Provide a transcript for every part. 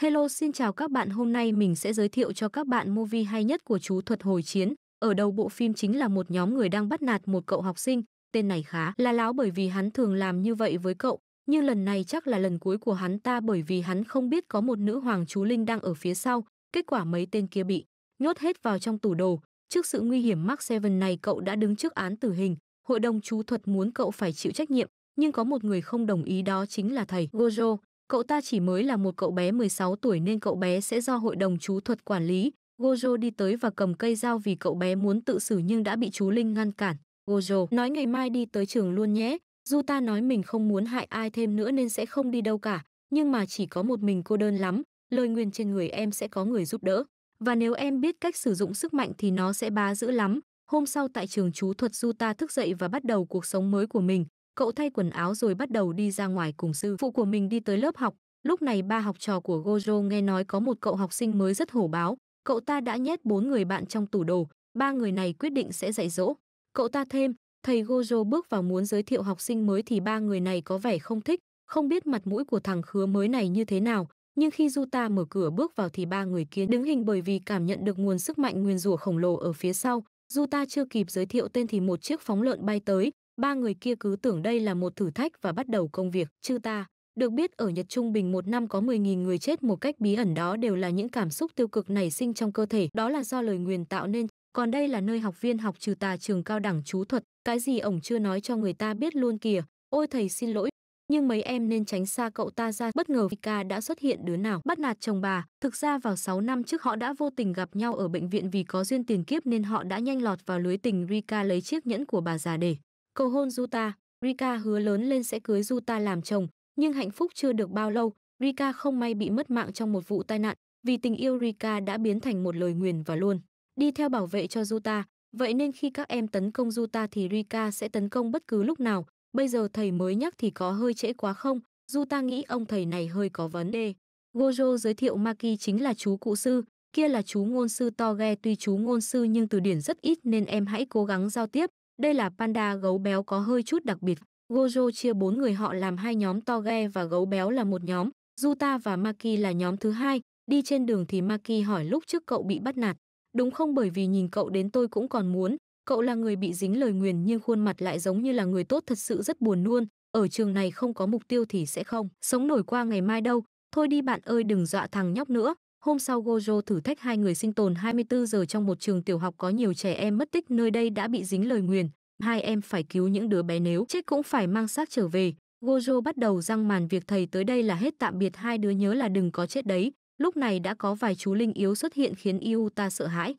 Hello xin chào các bạn hôm nay mình sẽ giới thiệu cho các bạn movie hay nhất của chú thuật hồi chiến. Ở đầu bộ phim chính là một nhóm người đang bắt nạt một cậu học sinh, tên này khá là láo bởi vì hắn thường làm như vậy với cậu. Nhưng lần này chắc là lần cuối của hắn ta bởi vì hắn không biết có một nữ hoàng chú Linh đang ở phía sau, kết quả mấy tên kia bị nhốt hết vào trong tủ đồ. Trước sự nguy hiểm Mark Seven này cậu đã đứng trước án tử hình, hội đồng chú thuật muốn cậu phải chịu trách nhiệm, nhưng có một người không đồng ý đó chính là thầy Gojo. Cậu ta chỉ mới là một cậu bé 16 tuổi nên cậu bé sẽ do hội đồng chú thuật quản lý. Gojo đi tới và cầm cây dao vì cậu bé muốn tự xử nhưng đã bị chú Linh ngăn cản. Gojo nói ngày mai đi tới trường luôn nhé. Dù ta nói mình không muốn hại ai thêm nữa nên sẽ không đi đâu cả, nhưng mà chỉ có một mình cô đơn lắm, lời nguyền trên người em sẽ có người giúp đỡ. Và nếu em biết cách sử dụng sức mạnh thì nó sẽ bá dữ lắm. Hôm sau tại trường chú thuật Juta thức dậy và bắt đầu cuộc sống mới của mình, cậu thay quần áo rồi bắt đầu đi ra ngoài cùng sư phụ của mình đi tới lớp học. Lúc này ba học trò của Gojo nghe nói có một cậu học sinh mới rất hổ báo, cậu ta đã nhét bốn người bạn trong tủ đồ, ba người này quyết định sẽ dạy dỗ. Cậu ta thêm, thầy Gojo bước vào muốn giới thiệu học sinh mới thì ba người này có vẻ không thích, không biết mặt mũi của thằng khứa mới này như thế nào, nhưng khi Juta mở cửa bước vào thì ba người kia đứng hình bởi vì cảm nhận được nguồn sức mạnh nguyên rủa khổng lồ ở phía sau. Juta chưa kịp giới thiệu tên thì một chiếc phóng lợn bay tới, ba người kia cứ tưởng đây là một thử thách và bắt đầu công việc, chứ ta. Được biết ở Nhật Trung Bình một năm có 10.000 người chết một cách bí ẩn đó đều là những cảm xúc tiêu cực nảy sinh trong cơ thể, đó là do lời nguyền tạo nên. Còn đây là nơi học viên học trừ tà trường cao đẳng chú thuật, cái gì ổng chưa nói cho người ta biết luôn kìa. Ôi thầy xin lỗi, nhưng mấy em nên tránh xa cậu ta ra bất ngờ Vika đã xuất hiện đứa nào bắt nạt chồng bà thực ra vào 6 năm trước họ đã vô tình gặp nhau ở bệnh viện vì có duyên tiền kiếp nên họ đã nhanh lọt vào lưới tình Rika lấy chiếc nhẫn của bà già để Cầu hôn Juta, Rika hứa lớn lên sẽ cưới Juta làm chồng, nhưng hạnh phúc chưa được bao lâu, Rika không may bị mất mạng trong một vụ tai nạn, vì tình yêu Rika đã biến thành một lời nguyền và luôn đi theo bảo vệ cho Juta. vậy nên khi các em tấn công Juta thì Rika sẽ tấn công bất cứ lúc nào, bây giờ thầy mới nhắc thì có hơi trễ quá không, Juta nghĩ ông thầy này hơi có vấn đề. Gojo giới thiệu Maki chính là chú cụ sư, kia là chú ngôn sư to ghe. tuy chú ngôn sư nhưng từ điển rất ít nên em hãy cố gắng giao tiếp, đây là panda gấu béo có hơi chút đặc biệt. Gojo chia bốn người họ làm hai nhóm to ghe và gấu béo là một nhóm, Yuta và Maki là nhóm thứ hai. Đi trên đường thì Maki hỏi lúc trước cậu bị bắt nạt. Đúng không bởi vì nhìn cậu đến tôi cũng còn muốn. Cậu là người bị dính lời nguyền nhưng khuôn mặt lại giống như là người tốt thật sự rất buồn luôn. Ở trường này không có mục tiêu thì sẽ không. Sống nổi qua ngày mai đâu. Thôi đi bạn ơi đừng dọa thằng nhóc nữa. Hôm sau Gojo thử thách hai người sinh tồn 24 giờ trong một trường tiểu học có nhiều trẻ em mất tích nơi đây đã bị dính lời nguyền. Hai em phải cứu những đứa bé nếu chết cũng phải mang xác trở về. Gojo bắt đầu răng màn việc thầy tới đây là hết tạm biệt hai đứa nhớ là đừng có chết đấy. Lúc này đã có vài chú linh yếu xuất hiện khiến Iuta sợ hãi.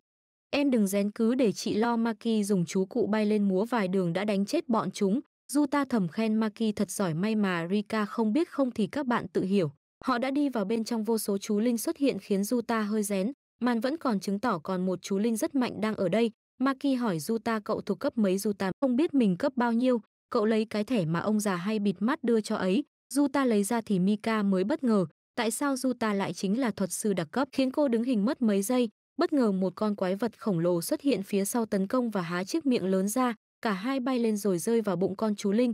Em đừng rén cứ để chị lo Maki dùng chú cụ bay lên múa vài đường đã đánh chết bọn chúng. Zuta thầm khen Maki thật giỏi may mà Rika không biết không thì các bạn tự hiểu. Họ đã đi vào bên trong vô số chú linh xuất hiện khiến Juta hơi rén, màn vẫn còn chứng tỏ còn một chú linh rất mạnh đang ở đây. Maki hỏi Juta cậu thuộc cấp mấy Juta, không biết mình cấp bao nhiêu, cậu lấy cái thẻ mà ông già hay bịt mắt đưa cho ấy. Juta lấy ra thì Mika mới bất ngờ, tại sao Juta lại chính là thuật sư đặc cấp khiến cô đứng hình mất mấy giây. Bất ngờ một con quái vật khổng lồ xuất hiện phía sau tấn công và há chiếc miệng lớn ra, cả hai bay lên rồi rơi vào bụng con chú linh.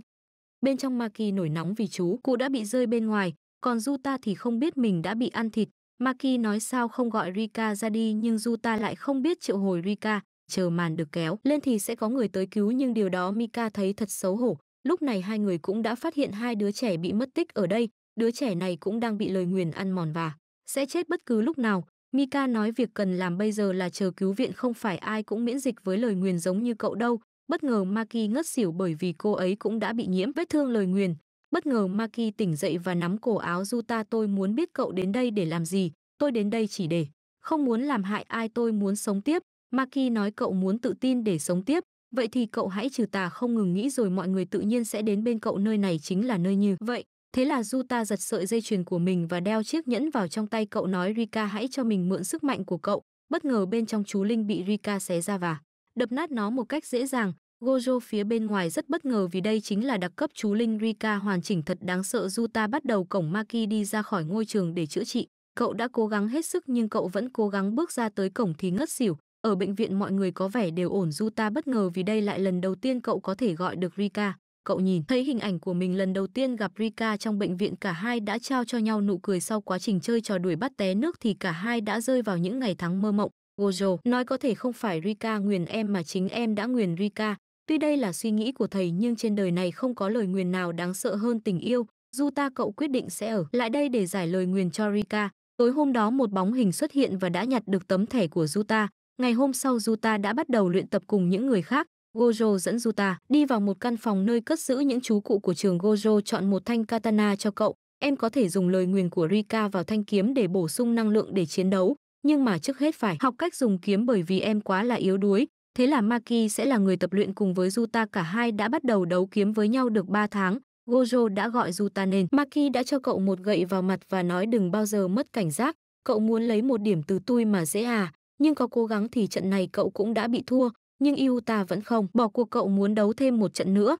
Bên trong Maki nổi nóng vì chú, cụ đã bị rơi bên ngoài, còn Juta thì không biết mình đã bị ăn thịt. Maki nói sao không gọi Rika ra đi nhưng Juta lại không biết triệu hồi Rika, chờ màn được kéo lên thì sẽ có người tới cứu nhưng điều đó Mika thấy thật xấu hổ. Lúc này hai người cũng đã phát hiện hai đứa trẻ bị mất tích ở đây, đứa trẻ này cũng đang bị lời nguyền ăn mòn và sẽ chết bất cứ lúc nào. Mika nói việc cần làm bây giờ là chờ cứu viện không phải ai cũng miễn dịch với lời nguyền giống như cậu đâu. Bất ngờ Maki ngất xỉu bởi vì cô ấy cũng đã bị nhiễm vết thương lời nguyền. Bất ngờ Maki tỉnh dậy và nắm cổ áo Juta tôi muốn biết cậu đến đây để làm gì, tôi đến đây chỉ để. Không muốn làm hại ai tôi muốn sống tiếp, Maki nói cậu muốn tự tin để sống tiếp, vậy thì cậu hãy trừ tà không ngừng nghĩ rồi mọi người tự nhiên sẽ đến bên cậu nơi này chính là nơi như vậy. Thế là Juta giật sợi dây chuyền của mình và đeo chiếc nhẫn vào trong tay cậu nói Rika hãy cho mình mượn sức mạnh của cậu. Bất ngờ bên trong chú Linh bị Rika xé ra và đập nát nó một cách dễ dàng, Gojo phía bên ngoài rất bất ngờ vì đây chính là đặc cấp chú Linh Rika hoàn chỉnh thật đáng sợ Juta bắt đầu cổng Maki đi ra khỏi ngôi trường để chữa trị. Cậu đã cố gắng hết sức nhưng cậu vẫn cố gắng bước ra tới cổng thì ngất xỉu. Ở bệnh viện mọi người có vẻ đều ổn Juta bất ngờ vì đây lại lần đầu tiên cậu có thể gọi được Rika. Cậu nhìn thấy hình ảnh của mình lần đầu tiên gặp Rika trong bệnh viện cả hai đã trao cho nhau nụ cười sau quá trình chơi trò đuổi bắt té nước thì cả hai đã rơi vào những ngày tháng mơ mộng. Gojo nói có thể không phải Rika nguyền em mà chính em đã nguyền Rika, Tuy đây là suy nghĩ của thầy nhưng trên đời này không có lời nguyền nào đáng sợ hơn tình yêu, dù ta cậu quyết định sẽ ở lại đây để giải lời nguyền cho Rika. Tối hôm đó một bóng hình xuất hiện và đã nhặt được tấm thẻ của Zuta. Ngày hôm sau Zuta đã bắt đầu luyện tập cùng những người khác. Gojo dẫn Zuta đi vào một căn phòng nơi cất giữ những chú cụ của trường Gojo chọn một thanh katana cho cậu. Em có thể dùng lời nguyền của Rika vào thanh kiếm để bổ sung năng lượng để chiến đấu, nhưng mà trước hết phải học cách dùng kiếm bởi vì em quá là yếu đuối. Thế là Maki sẽ là người tập luyện cùng với Yuta cả hai đã bắt đầu đấu kiếm với nhau được 3 tháng. Gojo đã gọi Yuta nên Maki đã cho cậu một gậy vào mặt và nói đừng bao giờ mất cảnh giác. Cậu muốn lấy một điểm từ tôi mà dễ à, nhưng có cố gắng thì trận này cậu cũng đã bị thua, nhưng Iuta vẫn không bỏ cuộc cậu muốn đấu thêm một trận nữa.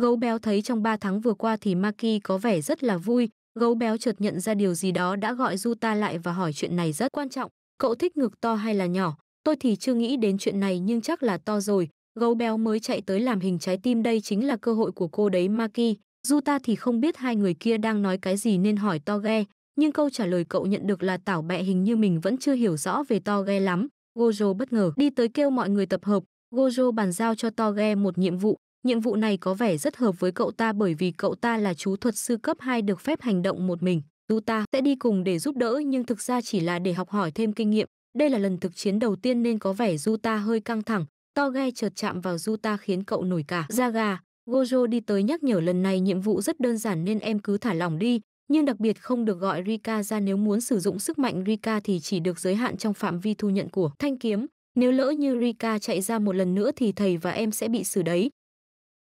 Gấu béo thấy trong 3 tháng vừa qua thì Maki có vẻ rất là vui, gấu béo chợt nhận ra điều gì đó đã gọi Yuta lại và hỏi chuyện này rất quan trọng, cậu thích ngực to hay là nhỏ, Tôi thì chưa nghĩ đến chuyện này nhưng chắc là to rồi, gấu béo mới chạy tới làm hình trái tim đây chính là cơ hội của cô đấy Maki. Dù ta thì không biết hai người kia đang nói cái gì nên hỏi to ghe, nhưng câu trả lời cậu nhận được là tảo bẹ hình như mình vẫn chưa hiểu rõ về to ghe lắm. Gojo bất ngờ đi tới kêu mọi người tập hợp, Gojo bàn giao cho to ghe một nhiệm vụ. Nhiệm vụ này có vẻ rất hợp với cậu ta bởi vì cậu ta là chú thuật sư cấp 2 được phép hành động một mình. Dù ta sẽ đi cùng để giúp đỡ nhưng thực ra chỉ là để học hỏi thêm kinh nghiệm. Đây là lần thực chiến đầu tiên nên có vẻ Juta hơi căng thẳng, to ghe chợt chạm vào Juta khiến cậu nổi cả ra gà. Gojo đi tới nhắc nhở lần này nhiệm vụ rất đơn giản nên em cứ thả lòng đi, nhưng đặc biệt không được gọi Rika ra nếu muốn sử dụng sức mạnh Rika thì chỉ được giới hạn trong phạm vi thu nhận của thanh kiếm. Nếu lỡ như Rika chạy ra một lần nữa thì thầy và em sẽ bị xử đấy.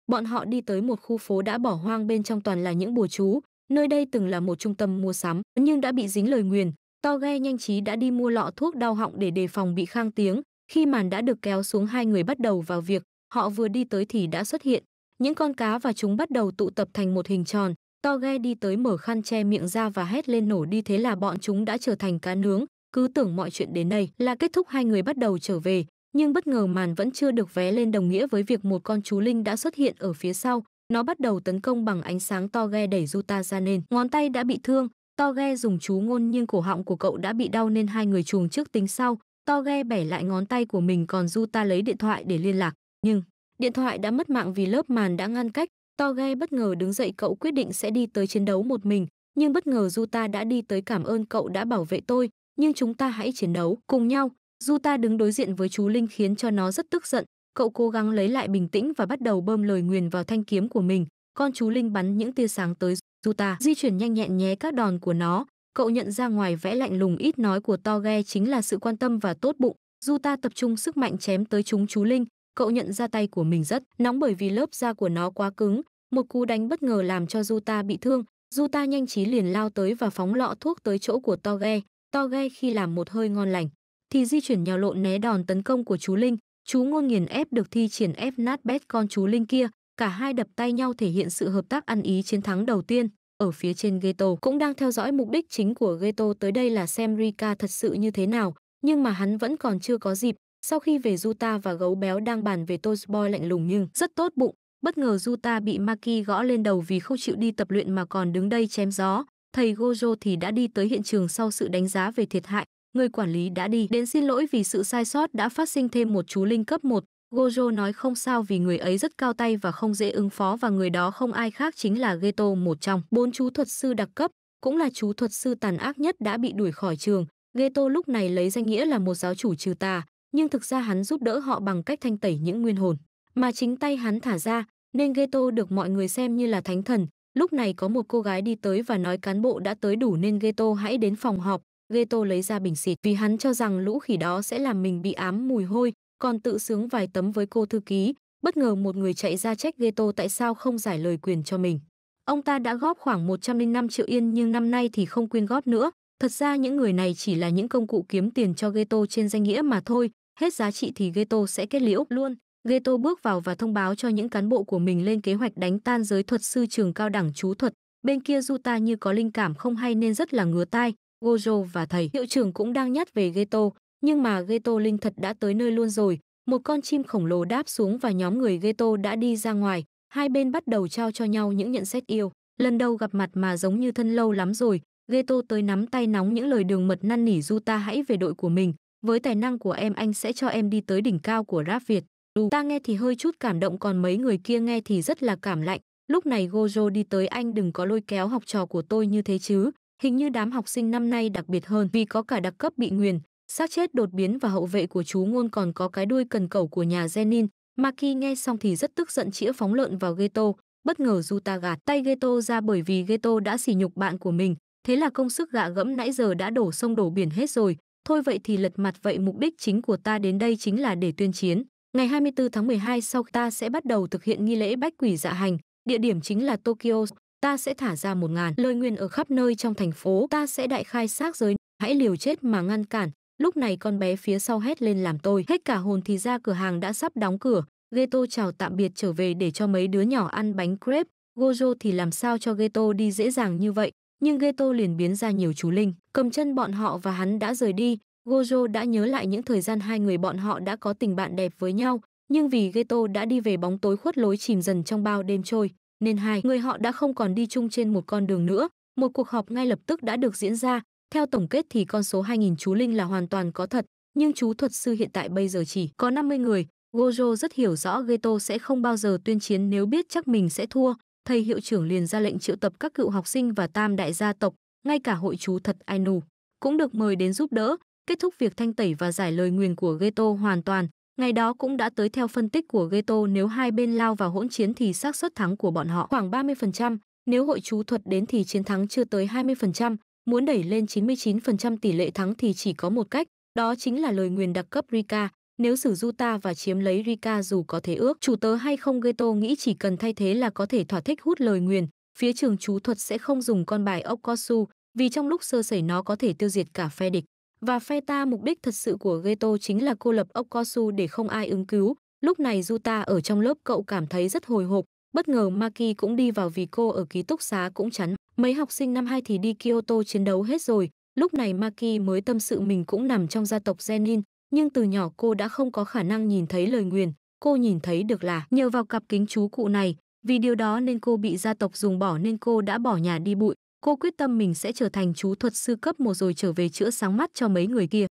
Bọn họ đi tới một khu phố đã bỏ hoang bên trong toàn là những bùa chú, nơi đây từng là một trung tâm mua sắm nhưng đã bị dính lời nguyền, To ghe nhanh trí đã đi mua lọ thuốc đau họng để đề phòng bị khang tiếng. Khi màn đã được kéo xuống hai người bắt đầu vào việc, họ vừa đi tới thì đã xuất hiện. Những con cá và chúng bắt đầu tụ tập thành một hình tròn. To ghe đi tới mở khăn che miệng ra và hét lên nổ đi thế là bọn chúng đã trở thành cá nướng. Cứ tưởng mọi chuyện đến đây là kết thúc hai người bắt đầu trở về. Nhưng bất ngờ màn vẫn chưa được vé lên đồng nghĩa với việc một con chú linh đã xuất hiện ở phía sau. Nó bắt đầu tấn công bằng ánh sáng to ghe đẩy Juta ra nên ngón tay đã bị thương, To ghe dùng chú ngôn nhưng cổ họng của cậu đã bị đau nên hai người chuồng trước tính sau. To ghe bẻ lại ngón tay của mình còn du ta lấy điện thoại để liên lạc. Nhưng, điện thoại đã mất mạng vì lớp màn đã ngăn cách. To ghe bất ngờ đứng dậy cậu quyết định sẽ đi tới chiến đấu một mình. Nhưng bất ngờ Juta đã đi tới cảm ơn cậu đã bảo vệ tôi. Nhưng chúng ta hãy chiến đấu cùng nhau. Juta đứng đối diện với chú Linh khiến cho nó rất tức giận. Cậu cố gắng lấy lại bình tĩnh và bắt đầu bơm lời nguyền vào thanh kiếm của mình. Con chú Linh bắn những tia sáng tới Yuta di chuyển nhanh nhẹn nhé các đòn của nó, cậu nhận ra ngoài vẽ lạnh lùng ít nói của Toge chính là sự quan tâm và tốt bụng, Yuta tập trung sức mạnh chém tới chúng chú linh, cậu nhận ra tay của mình rất nóng bởi vì lớp da của nó quá cứng, một cú đánh bất ngờ làm cho Yuta bị thương, Yuta nhanh trí liền lao tới và phóng lọ thuốc tới chỗ của Toge, Toge khi làm một hơi ngon lành thì di chuyển nhào lộn né đòn tấn công của chú linh, chú ngôn nghiền ép được thi triển ép nát bét con chú linh kia, cả hai đập tay nhau thể hiện sự hợp tác ăn ý chiến thắng đầu tiên. Ở phía trên Geto cũng đang theo dõi mục đích chính của Geto tới đây là xem Rika thật sự như thế nào, nhưng mà hắn vẫn còn chưa có dịp. Sau khi về Juta và gấu béo đang bàn về Toastboy lạnh lùng nhưng rất tốt bụng, bất ngờ Juta bị Maki gõ lên đầu vì không chịu đi tập luyện mà còn đứng đây chém gió. Thầy Gojo thì đã đi tới hiện trường sau sự đánh giá về thiệt hại, người quản lý đã đi đến xin lỗi vì sự sai sót đã phát sinh thêm một chú linh cấp 1, Gojo nói không sao vì người ấy rất cao tay và không dễ ứng phó và người đó không ai khác chính là Geto một trong bốn chú thuật sư đặc cấp, cũng là chú thuật sư tàn ác nhất đã bị đuổi khỏi trường. Geto lúc này lấy danh nghĩa là một giáo chủ trừ tà, nhưng thực ra hắn giúp đỡ họ bằng cách thanh tẩy những nguyên hồn mà chính tay hắn thả ra, nên Geto được mọi người xem như là thánh thần. Lúc này có một cô gái đi tới và nói cán bộ đã tới đủ nên Geto hãy đến phòng họp. Geto lấy ra bình xịt vì hắn cho rằng lũ khỉ đó sẽ làm mình bị ám mùi hôi, còn tự sướng vài tấm với cô thư ký, bất ngờ một người chạy ra trách Geto tại sao không giải lời quyền cho mình. Ông ta đã góp khoảng 105 triệu yên nhưng năm nay thì không quyên góp nữa. Thật ra những người này chỉ là những công cụ kiếm tiền cho Geto trên danh nghĩa mà thôi, hết giá trị thì Geto sẽ kết liễu luôn. Geto bước vào và thông báo cho những cán bộ của mình lên kế hoạch đánh tan giới thuật sư trường cao đẳng chú thuật. Bên kia Juta như có linh cảm không hay nên rất là ngứa tai. Gojo và thầy hiệu trưởng cũng đang nhát về Geto, nhưng mà Geto Linh thật đã tới nơi luôn rồi, một con chim khổng lồ đáp xuống và nhóm người Geto đã đi ra ngoài, hai bên bắt đầu trao cho nhau những nhận xét yêu. Lần đầu gặp mặt mà giống như thân lâu lắm rồi, Geto tới nắm tay nóng những lời đường mật năn nỉ Yuta hãy về đội của mình, với tài năng của em anh sẽ cho em đi tới đỉnh cao của rap Việt. Đủ ta nghe thì hơi chút cảm động còn mấy người kia nghe thì rất là cảm lạnh. Lúc này Gojo đi tới anh đừng có lôi kéo học trò của tôi như thế chứ. Hình như đám học sinh năm nay đặc biệt hơn vì có cả đặc cấp bị nguyền, xác chết đột biến và hậu vệ của chú ngôn còn có cái đuôi cần cẩu của nhà Zenin. Maki nghe xong thì rất tức giận chĩa phóng lợn vào Geto, bất ngờ Yuta gạt tay Geto ra bởi vì Geto đã sỉ nhục bạn của mình, thế là công sức gạ gẫm nãy giờ đã đổ sông đổ biển hết rồi, thôi vậy thì lật mặt vậy mục đích chính của ta đến đây chính là để tuyên chiến. Ngày 24 tháng 12 sau ta sẽ bắt đầu thực hiện nghi lễ bách quỷ dạ hành, địa điểm chính là Tokyo, ta sẽ thả ra một ngàn lời nguyên ở khắp nơi trong thành phố, ta sẽ đại khai xác giới, hãy liều chết mà ngăn cản, Lúc này con bé phía sau hét lên làm tôi. Hết cả hồn thì ra cửa hàng đã sắp đóng cửa. Geto chào tạm biệt trở về để cho mấy đứa nhỏ ăn bánh crepe. Gojo thì làm sao cho Geto đi dễ dàng như vậy. Nhưng Geto liền biến ra nhiều chú linh. Cầm chân bọn họ và hắn đã rời đi. Gojo đã nhớ lại những thời gian hai người bọn họ đã có tình bạn đẹp với nhau. Nhưng vì Geto đã đi về bóng tối khuất lối chìm dần trong bao đêm trôi, nên hai người họ đã không còn đi chung trên một con đường nữa. Một cuộc họp ngay lập tức đã được diễn ra, theo tổng kết thì con số 2.000 chú linh là hoàn toàn có thật, nhưng chú thuật sư hiện tại bây giờ chỉ có 50 người. Gojo rất hiểu rõ Geto sẽ không bao giờ tuyên chiến nếu biết chắc mình sẽ thua. Thầy hiệu trưởng liền ra lệnh triệu tập các cựu học sinh và tam đại gia tộc, ngay cả hội chú thật Ainu cũng được mời đến giúp đỡ. Kết thúc việc thanh tẩy và giải lời nguyền của Geto hoàn toàn, ngày đó cũng đã tới theo phân tích của Geto nếu hai bên lao vào hỗn chiến thì xác suất thắng của bọn họ khoảng 30%, nếu hội chú thuật đến thì chiến thắng chưa tới 20%, Muốn đẩy lên 99% tỷ lệ thắng thì chỉ có một cách, đó chính là lời nguyền đặc cấp Rika. Nếu xử ta và chiếm lấy Rika dù có thế ước, chủ tớ hay không Geto nghĩ chỉ cần thay thế là có thể thỏa thích hút lời nguyền. Phía trường chú thuật sẽ không dùng con bài Okosu, vì trong lúc sơ sẩy nó có thể tiêu diệt cả phe địch. Và phe ta mục đích thật sự của Geto chính là cô lập Okosu để không ai ứng cứu. Lúc này Juta ở trong lớp cậu cảm thấy rất hồi hộp, bất ngờ Maki cũng đi vào vì cô ở ký túc xá cũng chắn Mấy học sinh năm 2 thì đi Kyoto chiến đấu hết rồi, lúc này Maki mới tâm sự mình cũng nằm trong gia tộc Genin, nhưng từ nhỏ cô đã không có khả năng nhìn thấy lời nguyền, cô nhìn thấy được là nhờ vào cặp kính chú cụ này, vì điều đó nên cô bị gia tộc dùng bỏ nên cô đã bỏ nhà đi bụi, cô quyết tâm mình sẽ trở thành chú thuật sư cấp một rồi trở về chữa sáng mắt cho mấy người kia.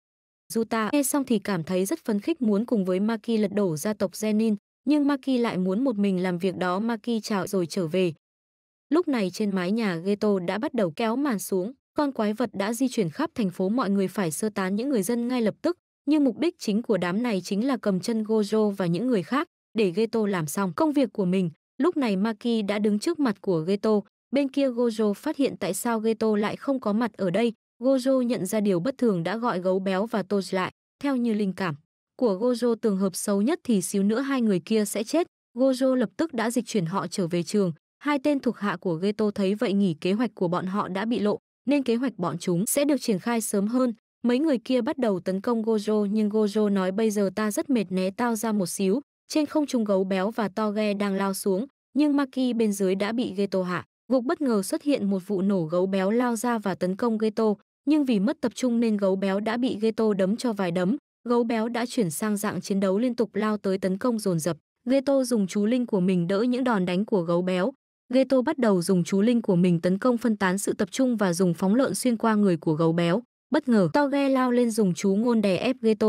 Yuta nghe xong thì cảm thấy rất phấn khích muốn cùng với Maki lật đổ gia tộc Genin, nhưng Maki lại muốn một mình làm việc đó Maki chào rồi trở về, Lúc này trên mái nhà ghetto đã bắt đầu kéo màn xuống, con quái vật đã di chuyển khắp thành phố mọi người phải sơ tán những người dân ngay lập tức, nhưng mục đích chính của đám này chính là cầm chân Gojo và những người khác để Geto làm xong công việc của mình. Lúc này Maki đã đứng trước mặt của Geto, bên kia Gojo phát hiện tại sao Geto lại không có mặt ở đây. Gojo nhận ra điều bất thường đã gọi gấu béo và Toji lại, theo như linh cảm của Gojo tường hợp xấu nhất thì xíu nữa hai người kia sẽ chết. Gojo lập tức đã dịch chuyển họ trở về trường, Hai tên thuộc hạ của Geto thấy vậy nghỉ kế hoạch của bọn họ đã bị lộ, nên kế hoạch bọn chúng sẽ được triển khai sớm hơn. Mấy người kia bắt đầu tấn công Gojo nhưng Gojo nói bây giờ ta rất mệt né tao ra một xíu. Trên không trung gấu béo và to ghe đang lao xuống, nhưng Maki bên dưới đã bị Geto hạ. Gục bất ngờ xuất hiện một vụ nổ gấu béo lao ra và tấn công Geto, nhưng vì mất tập trung nên gấu béo đã bị Geto đấm cho vài đấm. Gấu béo đã chuyển sang dạng chiến đấu liên tục lao tới tấn công dồn dập. Geto dùng chú linh của mình đỡ những đòn đánh của gấu béo, Geto bắt đầu dùng chú linh của mình tấn công phân tán sự tập trung và dùng phóng lợn xuyên qua người của gấu béo. Bất ngờ, Toge lao lên dùng chú ngôn đè ép Geto.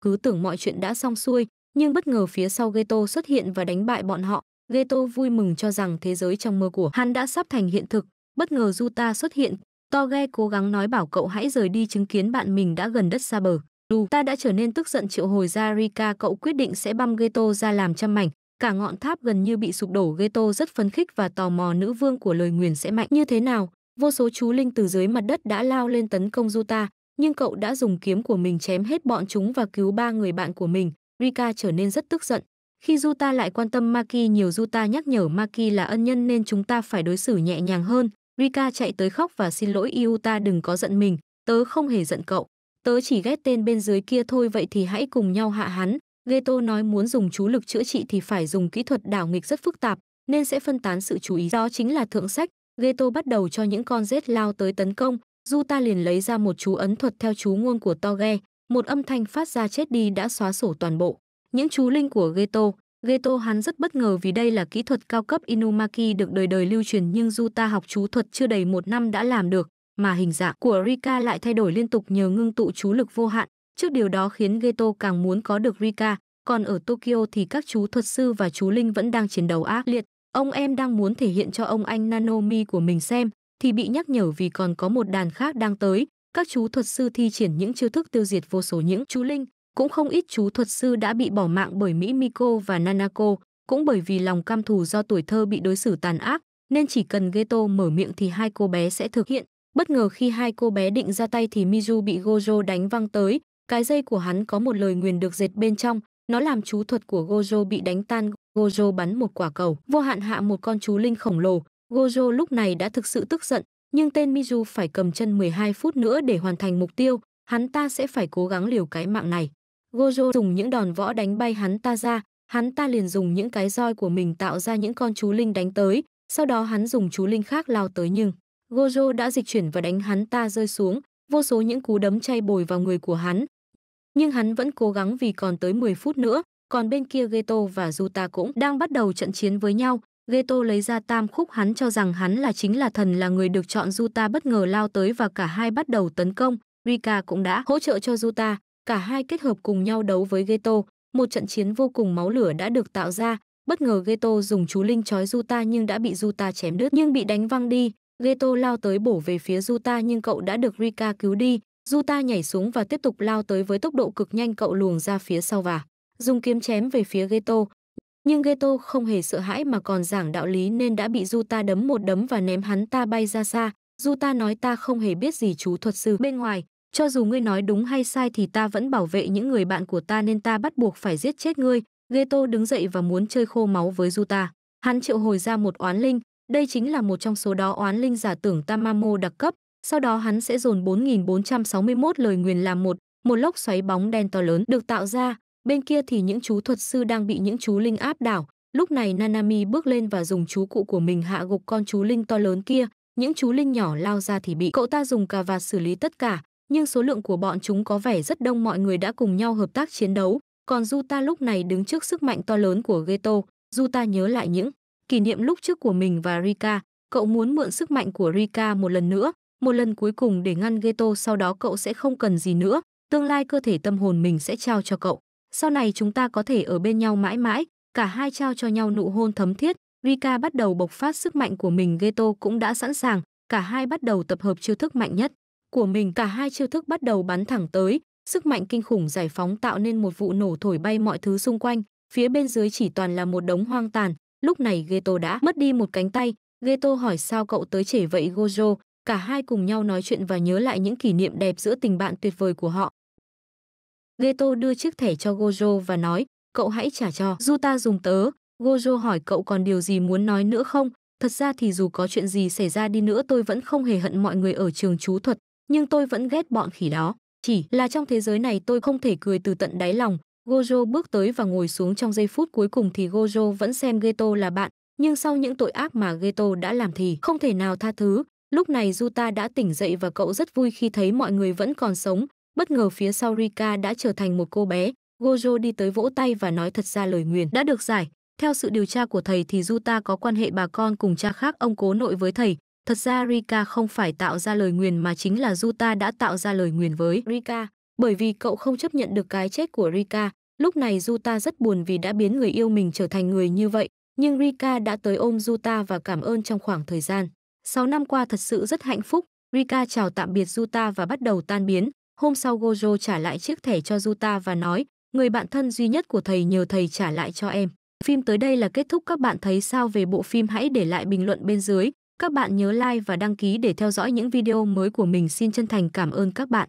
Cứ tưởng mọi chuyện đã xong xuôi, nhưng bất ngờ phía sau Geto xuất hiện và đánh bại bọn họ. Geto vui mừng cho rằng thế giới trong mơ của hắn đã sắp thành hiện thực. Bất ngờ Juta xuất hiện, Toge cố gắng nói bảo cậu hãy rời đi chứng kiến bạn mình đã gần đất xa bờ. Dù ta đã trở nên tức giận triệu hồi ra Rika cậu quyết định sẽ băm Geto ra làm trăm mảnh cả ngọn tháp gần như bị sụp đổ Geto rất phấn khích và tò mò nữ vương của lời nguyền sẽ mạnh như thế nào vô số chú linh từ dưới mặt đất đã lao lên tấn công Zuta nhưng cậu đã dùng kiếm của mình chém hết bọn chúng và cứu ba người bạn của mình Rika trở nên rất tức giận khi Zuta lại quan tâm Maki nhiều Zuta nhắc nhở Maki là ân nhân nên chúng ta phải đối xử nhẹ nhàng hơn Rika chạy tới khóc và xin lỗi Iuta đừng có giận mình tớ không hề giận cậu tớ chỉ ghét tên bên dưới kia thôi vậy thì hãy cùng nhau hạ hắn Geto nói muốn dùng chú lực chữa trị thì phải dùng kỹ thuật đảo nghịch rất phức tạp, nên sẽ phân tán sự chú ý. Đó chính là thượng sách, Geto bắt đầu cho những con rết lao tới tấn công, Du ta liền lấy ra một chú ấn thuật theo chú ngôn của Toge, một âm thanh phát ra chết đi đã xóa sổ toàn bộ. Những chú linh của Geto, Geto hắn rất bất ngờ vì đây là kỹ thuật cao cấp Inumaki được đời đời lưu truyền nhưng Du ta học chú thuật chưa đầy một năm đã làm được, mà hình dạng của Rika lại thay đổi liên tục nhờ ngưng tụ chú lực vô hạn, Trước điều đó khiến Geto càng muốn có được Rika, còn ở Tokyo thì các chú thuật sư và chú Linh vẫn đang chiến đấu ác liệt. Ông em đang muốn thể hiện cho ông anh Nanomi của mình xem, thì bị nhắc nhở vì còn có một đàn khác đang tới. Các chú thuật sư thi triển những chiêu thức tiêu diệt vô số những chú Linh. Cũng không ít chú thuật sư đã bị bỏ mạng bởi Mỹ Miko và Nanako, cũng bởi vì lòng cam thù do tuổi thơ bị đối xử tàn ác, nên chỉ cần Geto mở miệng thì hai cô bé sẽ thực hiện. Bất ngờ khi hai cô bé định ra tay thì Mizu bị Gojo đánh văng tới, cái dây của hắn có một lời nguyền được dệt bên trong, nó làm chú thuật của Gojo bị đánh tan. Gojo bắn một quả cầu, vô hạn hạ một con chú linh khổng lồ. Gojo lúc này đã thực sự tức giận, nhưng tên Mizu phải cầm chân 12 phút nữa để hoàn thành mục tiêu, hắn ta sẽ phải cố gắng liều cái mạng này. Gojo dùng những đòn võ đánh bay hắn ta ra, hắn ta liền dùng những cái roi của mình tạo ra những con chú linh đánh tới, sau đó hắn dùng chú linh khác lao tới nhưng Gojo đã dịch chuyển và đánh hắn ta rơi xuống, vô số những cú đấm chay bồi vào người của hắn, nhưng hắn vẫn cố gắng vì còn tới 10 phút nữa, còn bên kia Geto và Juta cũng đang bắt đầu trận chiến với nhau. Geto lấy ra tam khúc hắn cho rằng hắn là chính là thần là người được chọn Juta bất ngờ lao tới và cả hai bắt đầu tấn công. Rika cũng đã hỗ trợ cho Juta, cả hai kết hợp cùng nhau đấu với Geto. Một trận chiến vô cùng máu lửa đã được tạo ra. Bất ngờ Geto dùng chú linh chói Juta nhưng đã bị Juta chém đứt nhưng bị đánh văng đi. Geto lao tới bổ về phía Juta nhưng cậu đã được Rika cứu đi. Juta nhảy xuống và tiếp tục lao tới với tốc độ cực nhanh cậu luồng ra phía sau và dùng kiếm chém về phía Geto. Nhưng Geto không hề sợ hãi mà còn giảng đạo lý nên đã bị Juta đấm một đấm và ném hắn ta bay ra xa. Juta nói ta không hề biết gì chú thuật sư bên ngoài. Cho dù ngươi nói đúng hay sai thì ta vẫn bảo vệ những người bạn của ta nên ta bắt buộc phải giết chết ngươi. Geto đứng dậy và muốn chơi khô máu với Juta. Hắn triệu hồi ra một oán linh. Đây chính là một trong số đó oán linh giả tưởng Tamamo đặc cấp, sau đó hắn sẽ dồn 4.461 lời nguyền làm một, một lốc xoáy bóng đen to lớn được tạo ra, bên kia thì những chú thuật sư đang bị những chú linh áp đảo. Lúc này Nanami bước lên và dùng chú cụ của mình hạ gục con chú linh to lớn kia, những chú linh nhỏ lao ra thì bị cậu ta dùng cà vạt xử lý tất cả, nhưng số lượng của bọn chúng có vẻ rất đông mọi người đã cùng nhau hợp tác chiến đấu, còn Zuta lúc này đứng trước sức mạnh to lớn của Geto, Zuta nhớ lại những kỷ niệm lúc trước của mình và Rika, cậu muốn mượn sức mạnh của Rika một lần nữa, một lần cuối cùng để ngăn Geto sau đó cậu sẽ không cần gì nữa, tương lai cơ thể tâm hồn mình sẽ trao cho cậu. Sau này chúng ta có thể ở bên nhau mãi mãi, cả hai trao cho nhau nụ hôn thấm thiết. Rika bắt đầu bộc phát sức mạnh của mình Geto cũng đã sẵn sàng, cả hai bắt đầu tập hợp chiêu thức mạnh nhất. Của mình cả hai chiêu thức bắt đầu bắn thẳng tới, sức mạnh kinh khủng giải phóng tạo nên một vụ nổ thổi bay mọi thứ xung quanh, phía bên dưới chỉ toàn là một đống hoang tàn. Lúc này Geto đã mất đi một cánh tay, Geto hỏi sao cậu tới trễ vậy Gojo, cả hai cùng nhau nói chuyện và nhớ lại những kỷ niệm đẹp giữa tình bạn tuyệt vời của họ. Geto đưa chiếc thẻ cho Gojo và nói, cậu hãy trả cho. Zuta dùng tớ, Gojo hỏi cậu còn điều gì muốn nói nữa không? Thật ra thì dù có chuyện gì xảy ra đi nữa tôi vẫn không hề hận mọi người ở trường chú thuật, nhưng tôi vẫn ghét bọn khỉ đó. Chỉ là trong thế giới này tôi không thể cười từ tận đáy lòng. Gojo bước tới và ngồi xuống trong giây phút cuối cùng thì Gojo vẫn xem Geto là bạn, nhưng sau những tội ác mà Geto đã làm thì không thể nào tha thứ. Lúc này Juta đã tỉnh dậy và cậu rất vui khi thấy mọi người vẫn còn sống. Bất ngờ phía sau Rika đã trở thành một cô bé. Gojo đi tới vỗ tay và nói thật ra lời nguyền đã được giải. Theo sự điều tra của thầy thì Juta có quan hệ bà con cùng cha khác ông cố nội với thầy. Thật ra Rika không phải tạo ra lời nguyền mà chính là Juta đã tạo ra lời nguyền với Rika. Bởi vì cậu không chấp nhận được cái chết của Rika, lúc này Juta rất buồn vì đã biến người yêu mình trở thành người như vậy. Nhưng Rika đã tới ôm Juta và cảm ơn trong khoảng thời gian. 6 năm qua thật sự rất hạnh phúc, Rika chào tạm biệt Yuta và bắt đầu tan biến. Hôm sau Gojo trả lại chiếc thẻ cho Yuta và nói, người bạn thân duy nhất của thầy nhờ thầy trả lại cho em. Phim tới đây là kết thúc các bạn thấy sao về bộ phim hãy để lại bình luận bên dưới. Các bạn nhớ like và đăng ký để theo dõi những video mới của mình. Xin chân thành cảm ơn các bạn.